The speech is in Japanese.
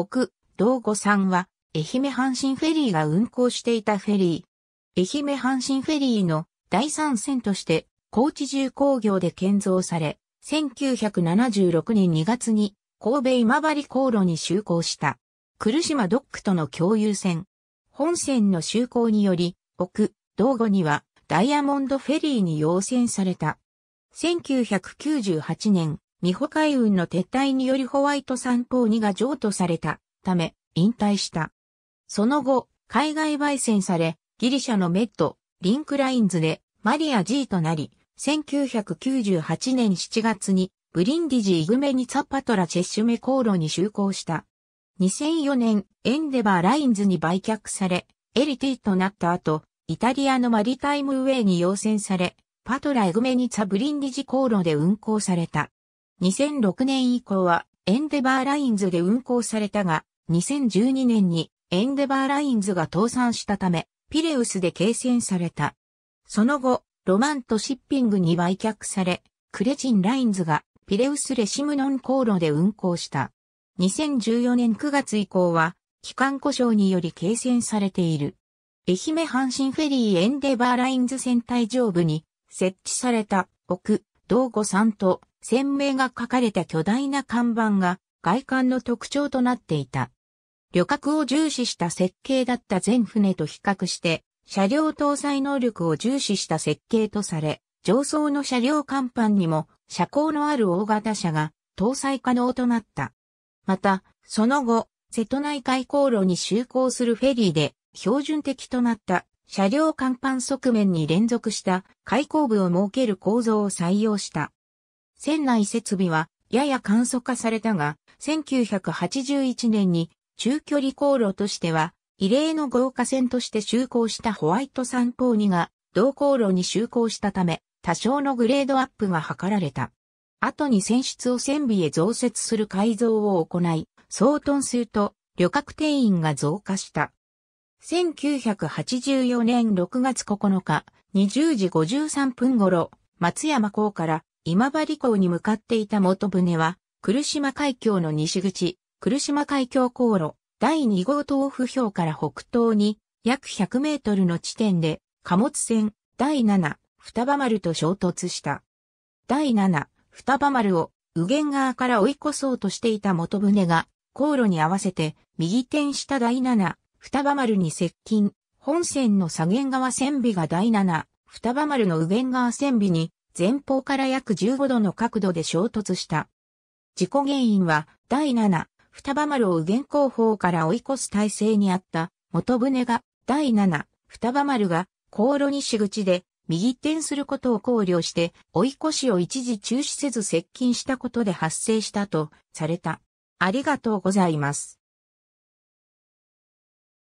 奥、道後んは、愛媛阪神フェリーが運航していたフェリー。愛媛阪神フェリーの第三線として、高知重工業で建造され、1976年2月に神戸今治航路に就航した。来島ドックとの共有船。本線の就航により、奥、道後にはダイヤモンドフェリーに要請された。1998年、美保海運の撤退によりホワイト参考2が譲渡されたため引退した。その後、海外焙煎され、ギリシャのメット、リンクラインズでマリア G となり、1998年7月にブリンディジ・イグメニ・ツァパトラ・チェッシュメ航路に就航した。2004年、エンデバー・ラインズに売却され、エリティとなった後、イタリアのマリタイムウェイに要請され、パトラ・エグメニツァ・ブリンディジ航路で運航された。2006年以降はエンデバーラインズで運行されたが、2012年にエンデバーラインズが倒産したため、ピレウスで形戦された。その後、ロマントシッピングに売却され、クレチンラインズがピレウスレシムノン航路で運行した。2014年9月以降は、機関故障により形戦されている。愛媛阪神フェリーエンデバーラインズ船体上部に設置された奥、道後さと船名が書かれた巨大な看板が外観の特徴となっていた。旅客を重視した設計だった全船と比較して、車両搭載能力を重視した設計とされ、上層の車両甲板にも車高のある大型車が搭載可能となった。また、その後、瀬戸内海航路に就航するフェリーで標準的となった車両甲板側面に連続した開口部を設ける構造を採用した。船内設備はやや簡素化されたが、1981年に中距離航路としては、異例の豪華船として就航したホワイトサンポーニが、同航路に就航したため、多少のグレードアップが図られた。後に船室を船尾へ増設する改造を行い、総トン数と旅客定員が増加した。1984年6月9日、20時53分頃、松山港から今治港に向かっていた元船は、来島海峡の西口、来島海峡航路、第2号東府標から北東に、約100メートルの地点で、貨物船、第7、双葉丸と衝突した。第7、双葉丸を、右舷側から追い越そうとしていた元船が、航路に合わせて、右転した第7、双葉丸に接近、本線の左舷側線尾が第7、双葉丸の右舷側線尾に前方から約15度の角度で衝突した。事故原因は、第7、双葉丸を右舷後方から追い越す体制にあった元船が、第7、双葉丸が、航路西口で、右転することを考慮して、追い越しを一時中止せず接近したことで発生したとされた。ありがとうございます。